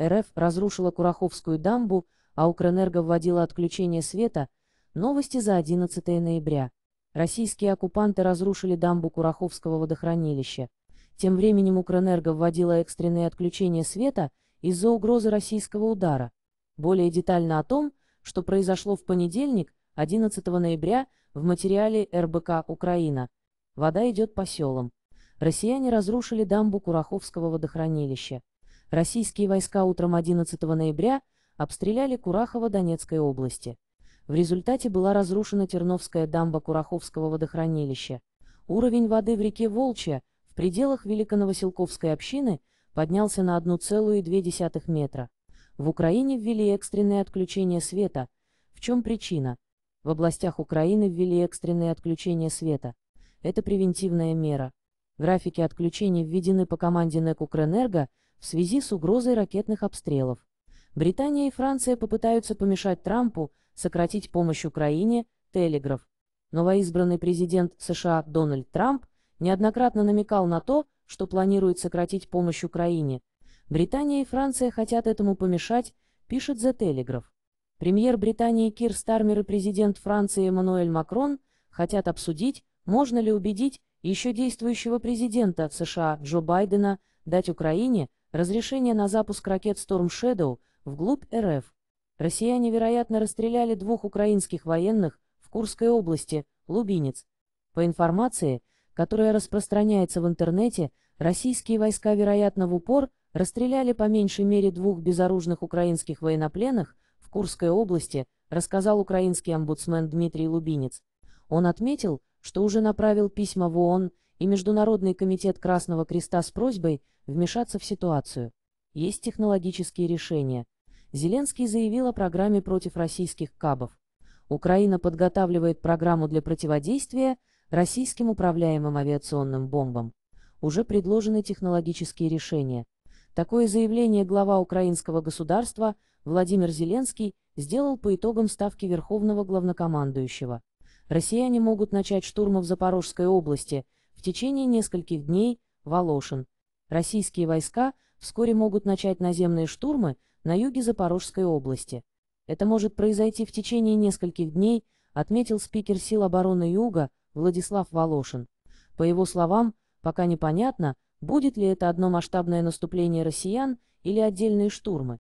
РФ разрушила Кураховскую дамбу, а Укрэнерго вводила отключение света. Новости за 11 ноября. Российские оккупанты разрушили дамбу Кураховского водохранилища. Тем временем Укрэнерго вводила экстренное отключение света из-за угрозы российского удара. Более детально о том, что произошло в понедельник, 11 ноября, в материале РБК «Украина». Вода идет по селам. Россияне разрушили дамбу Кураховского водохранилища. Российские войска утром 11 ноября обстреляли Курахово Донецкой области. В результате была разрушена Терновская дамба Кураховского водохранилища. Уровень воды в реке Волчья в пределах Великоновоселковской общины поднялся на 1,2 метра. В Украине ввели экстренное отключение света. В чем причина? В областях Украины ввели экстренное отключение света. Это превентивная мера. Графики отключений введены по команде НЭК «Укрэнерго» в связи с угрозой ракетных обстрелов. Британия и Франция попытаются помешать Трампу сократить помощь Украине, Телеграф. Новоизбранный президент США Дональд Трамп неоднократно намекал на то, что планирует сократить помощь Украине. Британия и Франция хотят этому помешать, пишет The Telegraph. Премьер Британии Кир Стармер и президент Франции Эммануэль Макрон хотят обсудить, можно ли убедить еще действующего президента США Джо Байдена дать Украине разрешение на запуск ракет Storm Shadow вглубь РФ. Россияне, вероятно, расстреляли двух украинских военных в Курской области, Лубинец. По информации, которая распространяется в интернете, российские войска, вероятно, в упор расстреляли по меньшей мере двух безоружных украинских военнопленных в Курской области, рассказал украинский омбудсмен Дмитрий Лубинец. Он отметил, что уже направил письма в ООН и Международный комитет Красного Креста с просьбой вмешаться в ситуацию. Есть технологические решения. Зеленский заявил о программе против российских КАБов. Украина подготавливает программу для противодействия российским управляемым авиационным бомбам. Уже предложены технологические решения. Такое заявление глава украинского государства Владимир Зеленский сделал по итогам ставки Верховного главнокомандующего. Россияне могут начать штурмов Запорожской области в течение нескольких дней, Волошин. Российские войска вскоре могут начать наземные штурмы на юге Запорожской области. Это может произойти в течение нескольких дней, отметил спикер сил обороны Юга Владислав Волошин. По его словам, пока непонятно, будет ли это одно масштабное наступление россиян или отдельные штурмы.